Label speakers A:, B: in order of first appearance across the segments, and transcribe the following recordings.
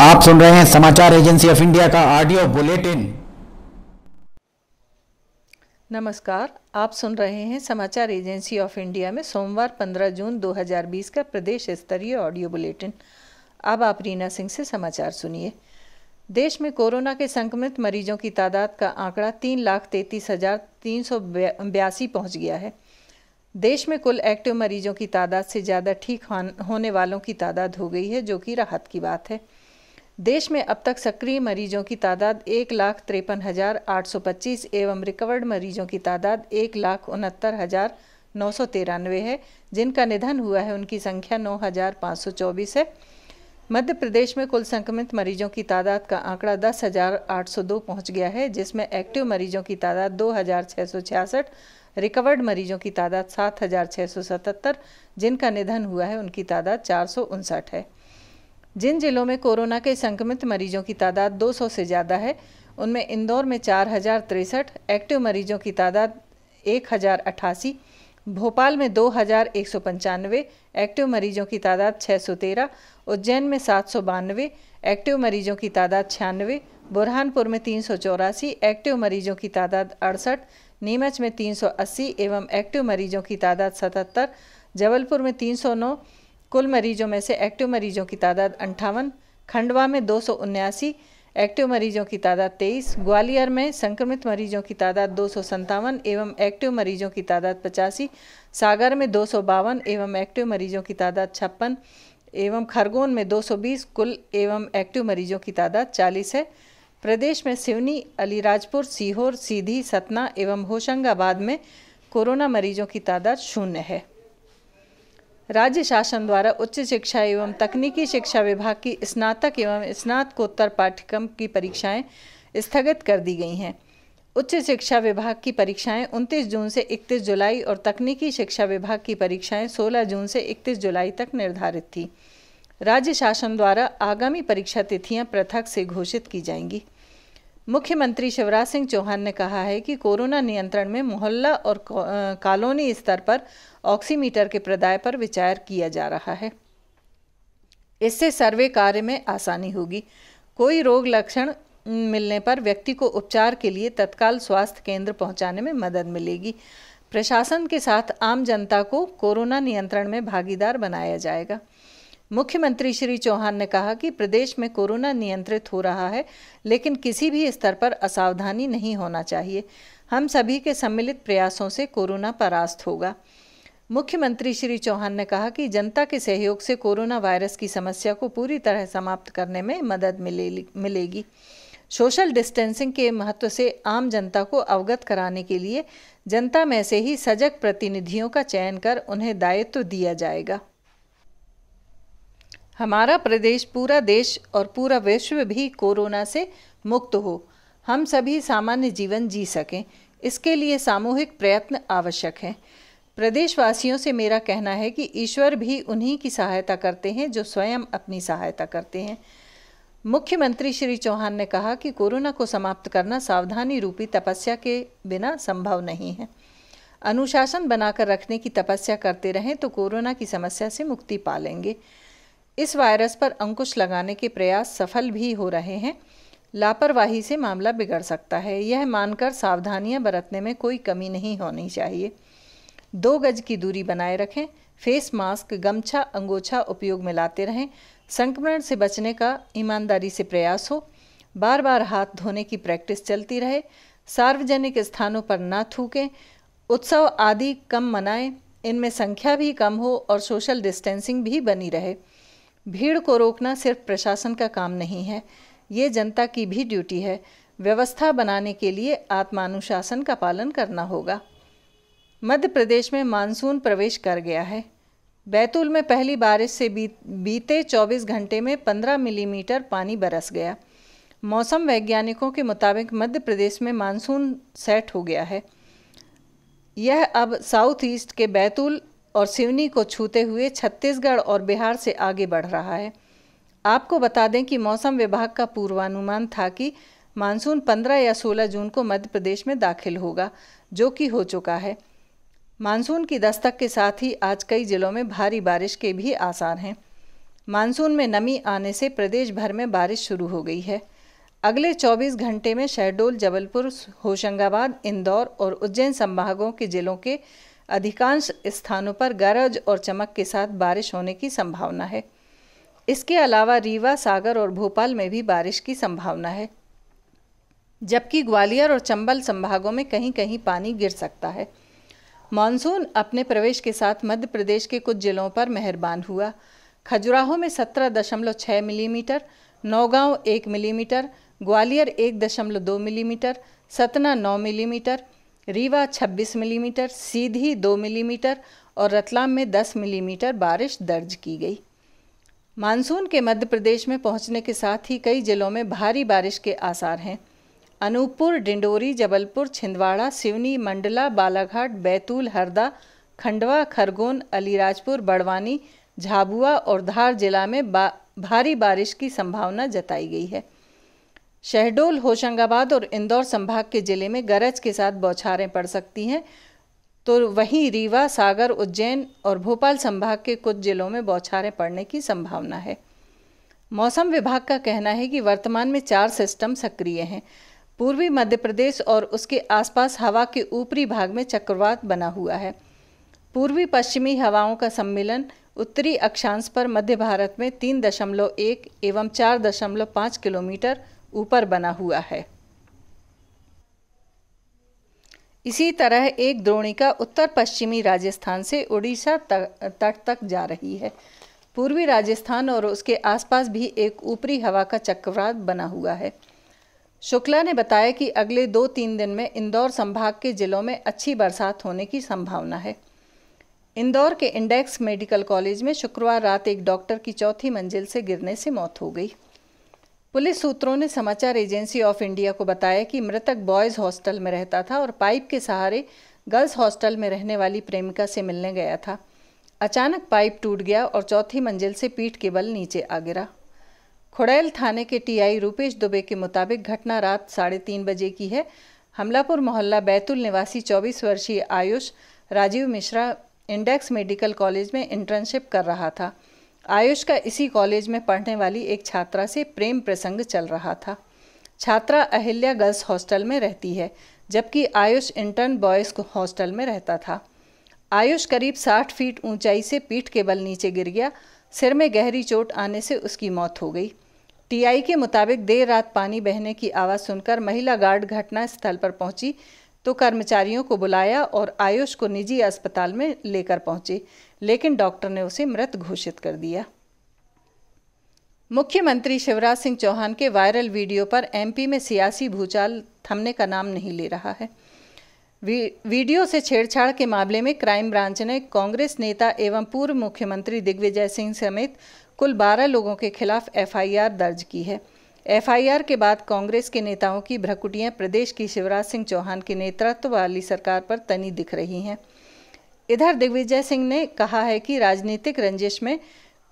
A: आप सुन रहे हैं समाचार एजेंसी ऑफ इंडिया का ऑडियो बुलेटिन
B: नमस्कार आप सुन रहे हैं समाचार एजेंसी ऑफ इंडिया में सोमवार 15 जून 2020 का प्रदेश स्तरीय ऑडियो बुलेटिन अब आप रीना सिंह से समाचार सुनिए देश में कोरोना के संक्रमित मरीजों की तादाद का आंकड़ा तीन लाख तैतीस हजार तीन सौ बयासी पहुँच गया है देश में कुल एक्टिव मरीजों की तादाद से ज़्यादा ठीक होने वालों की तादाद हो गई है जो कि राहत की बात है देश में अब तक सक्रिय मरीजों की तादाद एक लाख तिरपन हज़ार आठ सौ पच्चीस एवं रिकवर्ड मरीजों की तादाद एक लाख उनहत्तर हज़ार नौ सौ तिरानवे है जिनका निधन हुआ है उनकी संख्या नौ हज़ार पाँच सौ चौबीस है मध्य प्रदेश में कुल संक्रमित मरीजों की तादाद का आंकड़ा दस हज़ार आठ सौ दो पहुँच गया है जिसमें एक्टिव मरीजों की तादाद दो हज़ार छः सौ छियासठ रिकवर्ड मरीजों की तादाद सात हज़ार छः सौ सतहत्तर जिनका निधन हुआ है उनकी तादाद चार सौ उनसठ है जिन जिलों में कोरोना के संक्रमित मरीजों की तादाद 200 से ज़्यादा है उनमें इंदौर में चार हजार तिरसठ एक्टिव मरीजों की तादाद एक हजार भोपाल में दो हजार एक सौ पंचानवे एक्टिव मरीजों की तादाद छः सौ तेरह उज्जैन में सात सौ बानवे एक्टिव मरीजों की तादाद छियानवे बुरहानपुर में तीन सौ चौरासी एक्टिव मरीजों की तादाद अड़सठ नीमच में तीन सौ अस्सी एवं एक्टिव मरीजों की तादाद सतहत्तर जबलपुर में तीन सौ नौ कुल मरीजों में से एक्टिव मरीजों की तादाद अंठावन खंडवा में दो एक्टिव मरीजों की तादाद तेईस ग्वालियर में संक्रमित मरीजों की तादाद दो एवं एक्टिव मरीजों की तादाद पचासी सागर में दो एवं एक्टिव मरीजों की तादाद छप्पन एवं खरगोन में 220 कुल एवं एक्टिव मरीजों की तादाद 40 है प्रदेश में सिवनी अलीराजपुर सीहोर सीधी सतना एवं होशंगाबाद में कोरोना मरीजों की तादाद शून्य है राज्य शासन द्वारा उच्च शिक्षा एवं तकनीकी शिक्षा विभाग की स्नातक एवं स्नातकोत्तर पाठ्यक्रम की परीक्षाएं स्थगित कर दी गई हैं उच्च शिक्षा विभाग की परीक्षाएं 29 जून से 31 जुलाई और तकनीकी शिक्षा विभाग की परीक्षाएं 16 जून से 31 जुलाई तक निर्धारित थी राज्य शासन द्वारा आगामी परीक्षा तिथियां पृथक से घोषित की जाएंगी मुख्यमंत्री शिवराज सिंह चौहान ने कहा है कि कोरोना नियंत्रण में मोहल्ला और कॉलोनी स्तर पर ऑक्सीमीटर के प्रदाय पर विचार किया जा रहा है इससे सर्वे कार्य में आसानी होगी कोई रोग लक्षण मिलने पर व्यक्ति को उपचार के लिए तत्काल स्वास्थ्य केंद्र पहुंचाने में मदद मिलेगी प्रशासन के साथ आम जनता को कोरोना नियंत्रण में भागीदार बनाया जाएगा मुख्यमंत्री श्री चौहान ने कहा कि प्रदेश में कोरोना नियंत्रित हो रहा है लेकिन किसी भी स्तर पर असावधानी नहीं होना चाहिए हम सभी के सम्मिलित प्रयासों से कोरोना परास्त होगा मुख्यमंत्री श्री चौहान ने कहा कि जनता के सहयोग से कोरोना वायरस की समस्या को पूरी तरह समाप्त करने में मदद मिले, मिलेगी सोशल डिस्टेंसिंग के महत्व से आम जनता को अवगत कराने के लिए जनता में से ही सजग प्रतिनिधियों का चयन कर उन्हें दायित्व दिया जाएगा हमारा प्रदेश पूरा देश और पूरा विश्व भी कोरोना से मुक्त हो हम सभी सामान्य जीवन जी सकें इसके लिए सामूहिक प्रयत्न आवश्यक हैं प्रदेशवासियों से मेरा कहना है कि ईश्वर भी उन्हीं की सहायता करते हैं जो स्वयं अपनी सहायता करते हैं मुख्यमंत्री श्री चौहान ने कहा कि कोरोना को समाप्त करना सावधानी रूपी तपस्या के बिना संभव नहीं है अनुशासन बनाकर रखने की तपस्या करते रहें तो कोरोना की समस्या से मुक्ति पा लेंगे इस वायरस पर अंकुश लगाने के प्रयास सफल भी हो रहे हैं लापरवाही से मामला बिगड़ सकता है यह मानकर सावधानियां बरतने में कोई कमी नहीं होनी चाहिए दो गज की दूरी बनाए रखें फेस मास्क गमछा अंगोछा उपयोग में लाते रहें संक्रमण से बचने का ईमानदारी से प्रयास हो बार बार हाथ धोने की प्रैक्टिस चलती रहे सार्वजनिक स्थानों पर ना थूकें उत्सव आदि कम मनाएं इनमें संख्या भी कम हो और सोशल डिस्टेंसिंग भी बनी रहे भीड़ को रोकना सिर्फ प्रशासन का काम नहीं है ये जनता की भी ड्यूटी है व्यवस्था बनाने के लिए आत्मानुशासन का पालन करना होगा मध्य प्रदेश में मानसून प्रवेश कर गया है बैतूल में पहली बारिश से बीते 24 घंटे में 15 मिलीमीटर पानी बरस गया मौसम वैज्ञानिकों के मुताबिक मध्य प्रदेश में मानसून सेट हो गया है यह अब साउथ ईस्ट के बैतूल और सिवनी को छूते हुए छत्तीसगढ़ और बिहार से आगे बढ़ रहा है आपको बता दें कि मौसम विभाग का पूर्वानुमान था कि मानसून 15 या 16 जून को मध्य प्रदेश में दाखिल होगा जो कि हो चुका है मानसून की दस्तक के साथ ही आज कई जिलों में भारी बारिश के भी आसार हैं मानसून में नमी आने से प्रदेश भर में बारिश शुरू हो गई है अगले 24 घंटे में शहडोल जबलपुर होशंगाबाद इंदौर और उज्जैन संभागों के जिलों के अधिकांश स्थानों पर गरज और चमक के साथ बारिश होने की संभावना है इसके अलावा रीवा सागर और भोपाल में भी बारिश की संभावना है जबकि ग्वालियर और चंबल संभागों में कहीं कहीं पानी गिर सकता है मानसून अपने प्रवेश के साथ मध्य प्रदेश के कुछ जिलों पर मेहरबान हुआ खजुराहो में सत्रह दशमलव छः मिलीमीटर नौगांव एक मिलीमीटर ग्वालियर एक दशमलव दो मिलीमीटर सतना नौ millimetre Rewa 26 millimetre Sidhi 2 millimetre और रतलाम में 10 मिलीमीटर बारिश दर्ज की गई मानसून के मध्य प्रदेश में पहुंचने के साथ ही कई जिलों में भारी बारिश के आसार हैं अनूपपुर डिंडोरी जबलपुर छिंदवाड़ा सिवनी मंडला बालाघाट बैतूल हरदा खंडवा खरगोन अलीराजपुर बड़वानी झाबुआ और धार जिला में बा, भारी बारिश की संभावना जताई गई है शहडोल होशंगाबाद और इंदौर संभाग के ज़िले में गरज के साथ बौछारें पड़ सकती हैं तो वहीं रीवा सागर उज्जैन और भोपाल संभाग के कुछ ज़िलों में बौछारें पड़ने की संभावना है मौसम विभाग का कहना है कि वर्तमान में चार सिस्टम सक्रिय हैं पूर्वी मध्य प्रदेश और उसके आसपास हवा के ऊपरी भाग में चक्रवात बना हुआ है पूर्वी पश्चिमी हवाओं का सम्मिलन उत्तरी अक्षांश पर मध्य भारत में तीन दशमलव एक एवं चार दशमलव पाँच किलोमीटर ऊपर बना हुआ है इसी तरह एक द्रोणिका उत्तर पश्चिमी राजस्थान से उड़ीसा तट तक जा रही है पूर्वी राजस्थान और उसके आसपास भी एक ऊपरी हवा का चक्रवात बना हुआ है शुक्ला ने बताया कि अगले दो तीन दिन में इंदौर संभाग के जिलों में अच्छी बरसात होने की संभावना है इंदौर के इंडेक्स मेडिकल कॉलेज में शुक्रवार रात एक डॉक्टर की चौथी मंजिल से गिरने से मौत हो गई पुलिस सूत्रों ने समाचार एजेंसी ऑफ इंडिया को बताया कि मृतक बॉयज़ हॉस्टल में रहता था और पाइप के सहारे गर्ल्स हॉस्टल में रहने वाली प्रेमिका से मिलने गया था अचानक पाइप टूट गया और चौथी मंजिल से पीठ के बल नीचे आ गिरा खुड़ैल थाने के टीआई रूपेश दुबे के मुताबिक घटना रात साढ़े तीन बजे की है हमलापुर मोहल्ला बैतुल निवासी 24 वर्षीय Ayush Rajiv Mishra index medical college में इंटर्नशिप कर रहा था आयुष का इसी कॉलेज में पढ़ने वाली एक छात्रा से प्रेम प्रसंग चल रहा था छात्रा अहिल्या गर्ल्स हॉस्टल में रहती है जबकि आयुष इंटर्न बॉयज़ हॉस्टल में रहता था आयुष करीब 60 फीट ऊंचाई से पीठ के बल नीचे गिर गया सिर में गहरी चोट आने से उसकी मौत हो गई टीआई के मुताबिक देर रात पानी बहने की आवाज़ सुनकर महिला गार्ड घटना स्थल पर पहुंची तो कर्मचारियों को बुलाया और आयुष को निजी अस्पताल में लेकर पहुंचे लेकिन डॉक्टर ने उसे मृत घोषित कर दिया मुख्यमंत्री शिवराज सिंह चौहान के वायरल वीडियो पर एमपी में सियासी भूचाल थमने का नाम नहीं ले रहा है वीडियो से छेड़छाड़ के मामले में क्राइम ब्रांच ने कांग्रेस नेता एवं पूर्व मुख्यमंत्री दिग्विजय सिंह समेत कुल 12 लोगों के खिलाफ एफआईआर दर्ज की है एफआईआर के बाद कांग्रेस के नेताओं की भ्रकुटियां प्रदेश की शिवराज सिंह चौहान के नेतृत्व वाली सरकार पर तनी दिख रही हैं इधर दिग्विजय सिंह ने कहा है कि राजनीतिक रंजिश में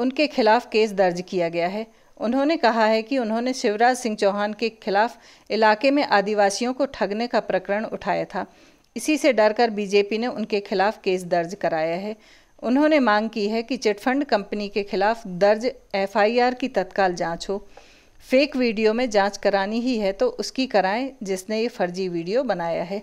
B: उनके खिलाफ केस दर्ज किया गया है उन्होंने कहा है कि उन्होंने शिवराज सिंह चौहान के खिलाफ इलाके में आदिवासियों को ठगने का प्रकरण उठाया था इसी से डरकर बीजेपी ने उनके खिलाफ केस दर्ज कराया है उन्होंने मांग की है कि चिटफंड कंपनी के खिलाफ दर्ज एफआईआर की तत्काल जांच हो फेक वीडियो में जांच करानी ही है तो उसकी कराएं जिसने ये फर्जी वीडियो बनाया है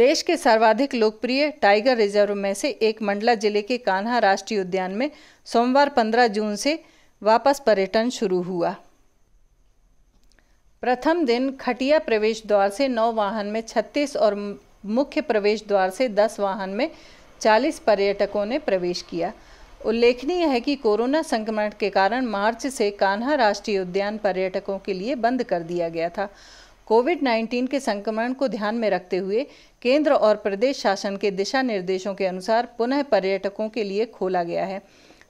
B: देश के सर्वाधिक लोकप्रिय टाइगर रिजर्व में से एक मंडला जिले के कान्हा राष्ट्रीय उद्यान में सोमवार 15 जून से वापस पर्यटन शुरू हुआ प्रथम दिन खटिया प्रवेश द्वार से नौ वाहन में 36 और मुख्य प्रवेश द्वार से 10 वाहन में 40 पर्यटकों ने प्रवेश किया उल्लेखनीय है कि कोरोना संक्रमण के कारण मार्च से कान्हा राष्ट्रीय उद्यान पर्यटकों के लिए बंद कर दिया गया था कोविड 19 के संक्रमण को ध्यान में रखते हुए केंद्र और प्रदेश शासन के दिशा निर्देशों के अनुसार पुनः पर्यटकों के लिए खोला गया है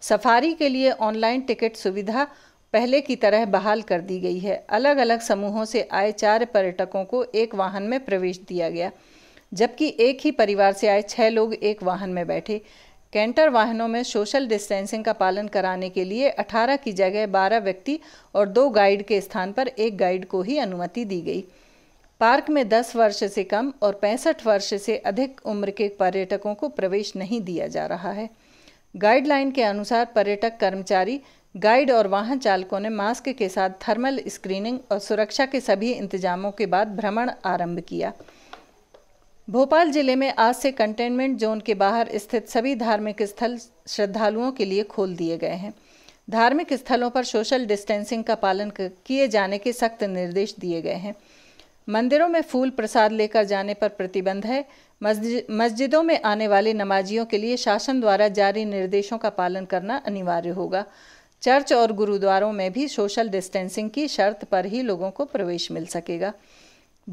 B: सफारी के लिए ऑनलाइन टिकट सुविधा पहले की तरह बहाल कर दी गई है अलग अलग समूहों से आए चार पर्यटकों को एक वाहन में प्रवेश दिया गया जबकि एक ही परिवार से आए छः लोग एक वाहन में बैठे कैंटर वाहनों में सोशल डिस्टेंसिंग का पालन कराने के लिए 18 की जगह 12 व्यक्ति और दो गाइड के स्थान पर एक गाइड को ही अनुमति दी गई पार्क में 10 वर्ष से कम और पैंसठ वर्ष से अधिक उम्र के पर्यटकों को प्रवेश नहीं दिया जा रहा है गाइडलाइन के अनुसार पर्यटक कर्मचारी गाइड और वाहन चालकों ने मास्क के साथ थर्मल स्क्रीनिंग और सुरक्षा के सभी इंतजामों के बाद भ्रमण आरंभ किया भोपाल जिले में आज से कंटेनमेंट जोन के बाहर स्थित सभी धार्मिक स्थल श्रद्धालुओं के लिए खोल दिए गए हैं धार्मिक स्थलों पर सोशल डिस्टेंसिंग का पालन किए जाने के सख्त निर्देश दिए गए हैं मंदिरों में फूल प्रसाद लेकर जाने पर प्रतिबंध है मस्जिदों में आने वाले नमाजियों के लिए शासन द्वारा जारी निर्देशों का पालन करना अनिवार्य होगा चर्च और गुरुद्वारों में भी सोशल डिस्टेंसिंग की शर्त पर ही लोगों को प्रवेश मिल सकेगा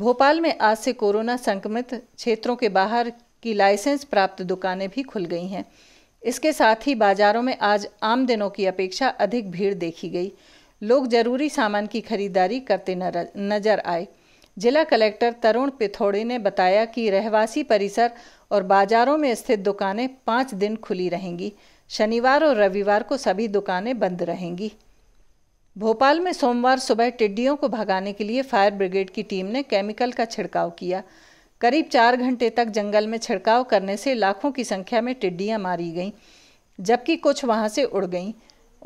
B: भोपाल में आज से कोरोना संक्रमित क्षेत्रों के बाहर की लाइसेंस प्राप्त दुकानें भी खुल गई हैं इसके साथ ही बाजारों में आज आम दिनों की अपेक्षा अधिक भीड़ देखी गई लोग जरूरी सामान की खरीदारी करते नजर आए जिला कलेक्टर तरुण पिथौड़े ने बताया कि रहवासी परिसर और बाजारों में स्थित दुकानें पाँच दिन खुली रहेंगी शनिवार और रविवार को सभी दुकानें बंद रहेंगी भोपाल में सोमवार सुबह टिड्डियों को भगाने के लिए फायर ब्रिगेड की टीम ने केमिकल का छिड़काव किया करीब चार घंटे तक जंगल में छिड़काव करने से लाखों की संख्या में टिड्डियां मारी गईं जबकि कुछ वहां से उड़ गईं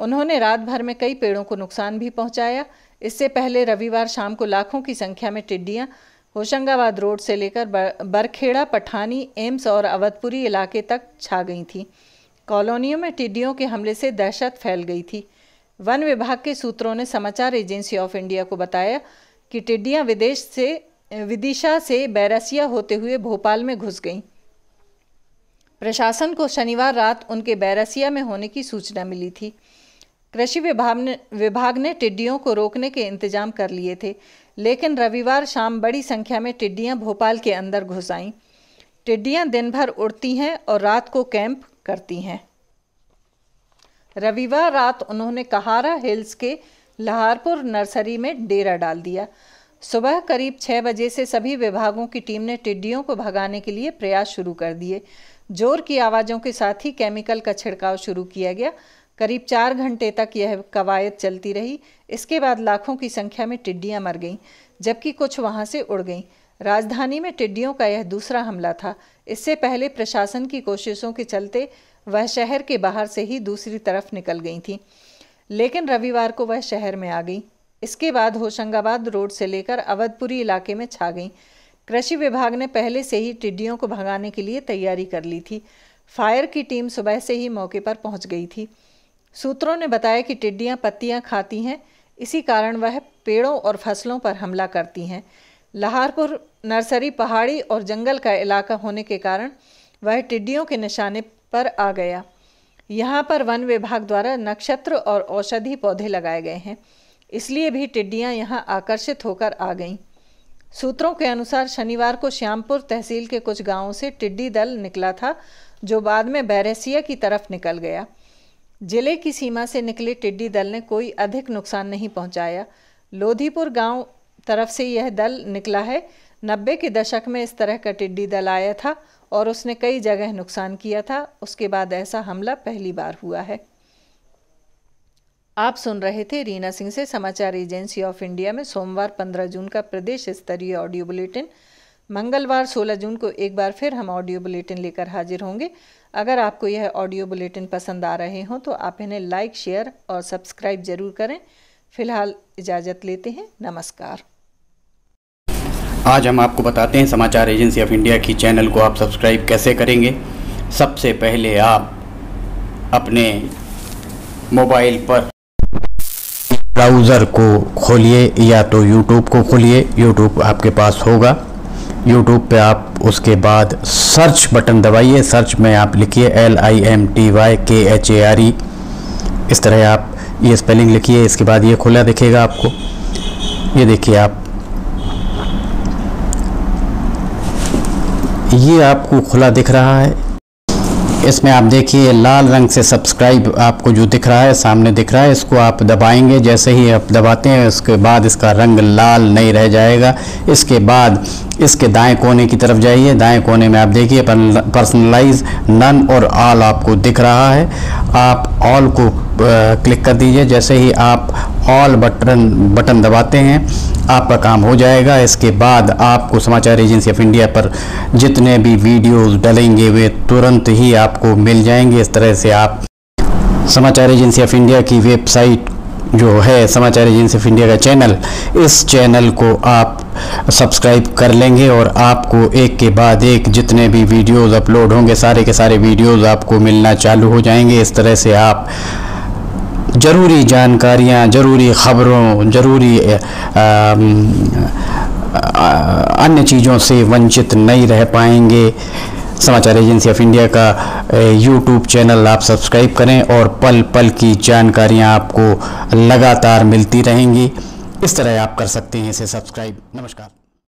B: उन्होंने रात भर में कई पेड़ों को नुकसान भी पहुंचाया इससे पहले रविवार शाम को लाखों की संख्या में टिड्डियां होशंगाबाद रोड से लेकर बरखेड़ा पठानी एम्स और अवधपुरी इलाके तक छा गई थीं कॉलोनियों में टिड्डियों के हमले से दहशत फैल गई थी वन विभाग के सूत्रों ने समाचार एजेंसी ऑफ इंडिया को बताया कि टिड्डियां विदेश से विदिशा से बैरसिया होते हुए भोपाल में घुस गईं प्रशासन को शनिवार रात उनके बैरसिया में होने की सूचना मिली थी कृषि विभाग ने विभाग ने टिड्डियों को रोकने के इंतजाम कर लिए थे लेकिन रविवार शाम बड़ी संख्या में टिड्डियां भोपाल के अंदर घुस आईं टिड्डियां दिन भर उड़ती हैं और रात को कैंप करती हैं रविवार रात उन्होंने कहारा हिल्स के लाहारपुर नर्सरी में डेरा डाल दिया सुबह करीब छः बजे से सभी विभागों की टीम ने टिड्डियों को भगाने के लिए प्रयास शुरू कर दिए जोर की आवाज़ों के साथ ही केमिकल का छिड़काव शुरू किया गया करीब चार घंटे तक यह कवायद चलती रही इसके बाद लाखों की संख्या में टिड्डियाँ मर गईं जबकि कुछ वहाँ से उड़ गईं राजधानी में टिड्डियों का यह दूसरा हमला था इससे पहले प्रशासन की कोशिशों के चलते वह शहर के बाहर से ही दूसरी तरफ निकल गई थी लेकिन रविवार को वह शहर में आ गई इसके बाद होशंगाबाद रोड से लेकर अवधपुरी इलाके में छा गई कृषि विभाग ने पहले से ही टिड्डियों को भगाने के लिए तैयारी कर ली थी फायर की टीम सुबह से ही मौके पर पहुंच गई थी सूत्रों ने बताया कि टिड्डियां पत्तियां खाती हैं इसी कारण वह पेड़ों और फसलों पर हमला करती हैं लाहारपुर नर्सरी पहाड़ी और जंगल का इलाका होने के कारण वह टिड्डियों के निशाने पर आ गया यहाँ पर वन विभाग द्वारा नक्षत्र और औषधि पौधे लगाए गए हैं इसलिए भी टिड्डियाँ यहाँ आकर्षित होकर आ गईं सूत्रों के अनुसार शनिवार को श्यामपुर तहसील के कुछ गांवों से टिड्डी दल निकला था जो बाद में बैरसिया की तरफ निकल गया जिले की सीमा से निकले टिड्डी दल ने कोई अधिक नुकसान नहीं पहुंचाया लोधीपुर गांव तरफ से यह दल निकला है नब्बे के दशक में इस तरह का टिड्डी दल आया था और उसने कई जगह नुकसान किया था उसके बाद ऐसा हमला पहली बार हुआ है आप सुन रहे थे रीना सिंह से समाचार एजेंसी ऑफ इंडिया में सोमवार 15 जून का प्रदेश स्तरीय ऑडियो बुलेटिन मंगलवार 16 जून को एक बार फिर हम ऑडियो बुलेटिन लेकर हाजिर होंगे अगर आपको यह ऑडियो बुलेटिन पसंद आ रहे हों तो आप इन्हें लाइक शेयर और सब्सक्राइब जरूर करें फिलहाल इजाज़त लेते हैं नमस्कार
A: आज हम आपको बताते हैं समाचार एजेंसी ऑफ इंडिया की चैनल को आप सब्सक्राइब कैसे करेंगे सबसे पहले आप अपने मोबाइल पर ब्राउज़र को खोलिए या तो यूट्यूब को खोलिए यूट्यूब आपके पास होगा यूट्यूब पे आप उसके बाद सर्च बटन दबाइए सर्च में आप लिखिए L I M T Y K H A R E इस तरह आप ये स्पेलिंग लिखिए इसके बाद ये खुला दिखेगा आपको ये देखिए आप ये आपको खुला दिख रहा है इसमें आप देखिए लाल रंग से सब्सक्राइब आपको जो दिख रहा है सामने दिख रहा है इसको आप दबाएंगे जैसे ही आप दबाते हैं उसके बाद इसका रंग लाल नहीं रह जाएगा इसके बाद इसके दाएं कोने की तरफ जाइए दाएं कोने में आप देखिए पर्सनलाइज नन और ऑल आपको दिख रहा है आप ऑल को क्लिक कर दीजिए जैसे ही आप ऑल बटन बटन दबाते हैं आपका काम हो जाएगा इसके बाद आपको समाचार एजेंसी ऑफ इंडिया पर जितने भी वीडियोस डलेंगे वे तुरंत ही आपको मिल जाएंगे इस तरह से आप समाचार एजेंसी ऑफ इंडिया की वेबसाइट जो है समाचार एजेंसी ऑफ इंडिया का चैनल इस चैनल को आप सब्सक्राइब कर लेंगे और आपको एक के बाद एक जितने भी वीडियोस अपलोड होंगे सारे के सारे वीडियोस आपको मिलना चालू हो जाएंगे इस तरह से आप ज़रूरी जानकारियाँ ज़रूरी ख़बरों ज़रूरी अन्य चीज़ों से वंचित नहीं रह पाएंगे समाचार एजेंसी ऑफ इंडिया का यूट्यूब चैनल आप सब्सक्राइब करें और पल पल की जानकारियाँ आपको
B: लगातार मिलती रहेंगी इस तरह आप कर सकते हैं इसे सब्सक्राइब
A: नमस्कार